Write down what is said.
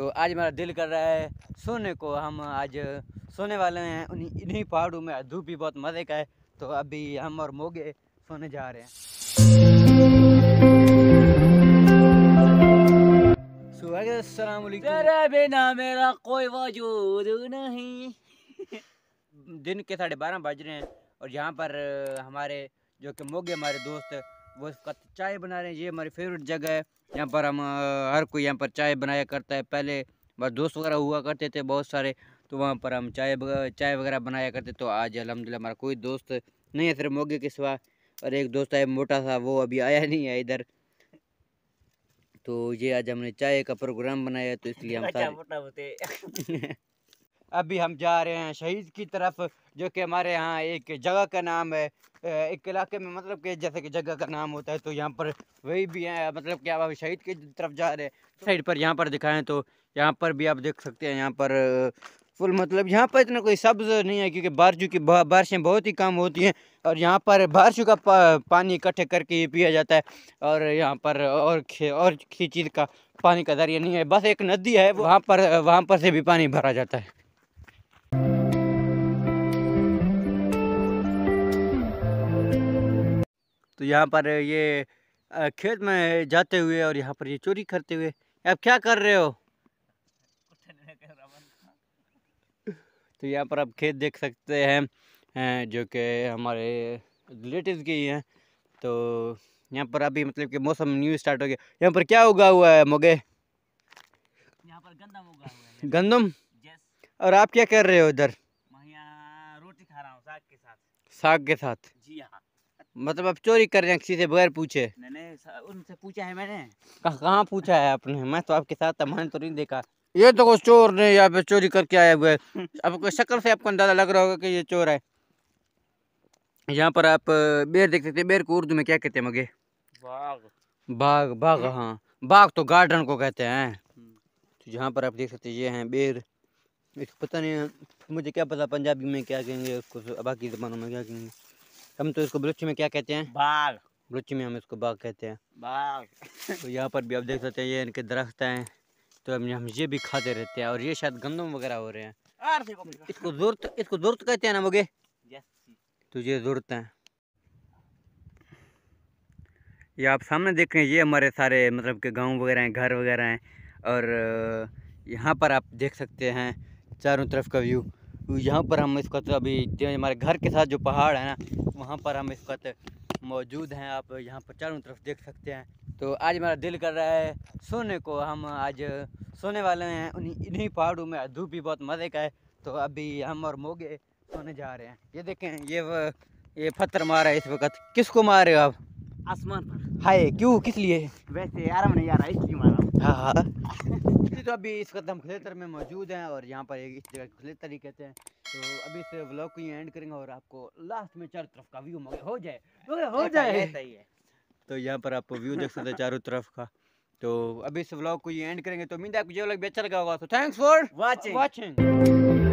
तो आज मेरा दिल कर रहा है सोने को हम आज सोने वाले हैं उन्हीं इन्हीं पहाड़ों में धूप भी बहुत मज़े का है तो अभी हम और मोगे सोने जा रहे हैं तेरे बिना मेरा कोई वजूद नहीं दिन के साढ़े बारह बज रहे हैं और यहाँ पर हमारे जो कि मोगे हमारे दोस्त वो चाय बना रहे हैं ये हमारी फेवरेट जगह है यहाँ पर हम हर कोई यहाँ पर चाय बनाया करता है पहले बस दोस्त वगैरह हुआ करते थे बहुत सारे तो वहाँ पर हम चाय चाय वगैरह बनाया करते तो आज अलहमदिल्ला हमारा कोई दोस्त नहीं है सिर्फ मोगे के सिवा और एक दोस्त है मोटा सा वो अभी आया नहीं है इधर तो ये आज हमने चाय का प्रोग्राम बनाया तो इसलिए हम अच्छा, सारे अभी हम जा रहे हैं शहीद की तरफ जो कि हमारे यहाँ एक जगह का नाम है एक इलाके में मतलब कि जैसे कि जगह का नाम होता है तो यहाँ पर वही भी है मतलब कि आप अभी शहीद की तरफ जा रहे हैं तो साइड पर यहाँ पर दिखाएं तो यहाँ पर भी आप देख सकते हैं यहाँ पर फुल मतलब यहाँ पर इतना कोई सब्ज़ नहीं है क्योंकि बारिशों की बारिशें बहुत ही कम होती हैं और यहाँ पर बारिशों का पा, पानी इकट्ठे करके पिया जाता है और यहाँ पर और खे, और खींची चीज़ का पानी का जरिया नहीं है बस एक नदी है वहाँ पर वहाँ पर से भी पानी भरा जाता है तो यहाँ पर ये खेत में जाते हुए और यहाँ पर ये चोरी करते हुए आप क्या कर रहे हो तो यहाँ पर आप खेत देख सकते हैं जो कि हमारे रिलेटिव के ही हैं तो यहाँ पर अभी मतलब कि मौसम न्यू स्टार्ट हो गया यहाँ पर क्या उगा हुआ है मोगे यहाँ पर गंदम उगा हुआ है गंदम और आप क्या कर रहे हो इधर रोटी खा रहा हूँ साग के साथ साग के साथ जी हाँ मतलब आप चोरी कर रहे हैं किसी से बगैर पूछे उनसे पूछा है मैंने कहाँ पूछा है आपने मैं तो आपके साथ मैंने तो नहीं देखा ये तो कुछ चोर ने यहाँ पे चोरी करके आया हुआ है आपको शक्ल से आपको अंदाजा लग रहा होगा कि ये चोर है यहाँ पर आप बेर देख सकते बेर को उर्दू में क्या कहते हैं मगे बाग बाग बाग हम्म। हाँ बाग तो गार्डन को कहते हैं हम्म। तो यहाँ पर आप देख सकते ये हैं बेर इसको पता नहीं मुझे क्या पता पंजाबी में क्या कहेंगे उसको बाकी जबानों में क्या कहेंगे हम तो इसको बलूची में क्या कहते हैं बाग बलूची में हम इसको बाग कहते हैं बाग तो यहाँ पर भी आप देख सकते हैं ये इनके दरख्त हैं तो हम हम ये भी खाते रहते हैं और ये शायद गंदम वगैरह हो रहे हैं इसको जरूरत इसको जरूरत कहते हैं ना मुगे तो ये जरूरत है ये आप सामने देख रहे हैं ये हमारे सारे मतलब के गांव वगैरह हैं घर वगैरह हैं और यहाँ पर आप देख सकते हैं चारों तरफ का व्यू यहाँ पर हम इस वक्त अभी हमारे घर के साथ जो पहाड़ है ना वहाँ पर हम इस वक्त मौजूद हैं आप यहाँ पर चारों तरफ देख सकते हैं तो आज मेरा दिल कर रहा है सोने को हम आज सोने वाले हैं उन्हीं इन्हीं पहाड़ों में धूप भी बहुत मज़े का है तो अभी हम और मोगे सोने जा रहे हैं ये देखें ये वो ये पत्थर मारा है इस वक्त किसको मारे आप आसमान पर हाय क्यों किस लिए वैसे यार नहीं आ इसकी इसलिए हाँ हाँ तो अभी इस कदम खुलेतर में मौजूद हैं और यहाँ पर एक इस जगह खुलेतर ही कहते हैं तो अभी इस ब्लॉग को ये एंड करेंगे और आपको लास्ट में चारों तरफ का व्यू हो जाए तो हो जाए सही है तो यहाँ पर आपको व्यू देख सकते हैं चारों तरफ का तो अभी इस ब्लॉग को ये एंड करेंगे तो उम्मीद है आपको ये व्लॉग भी अच्छा लगा होगा तो थैंक्स फॉर वाचिंग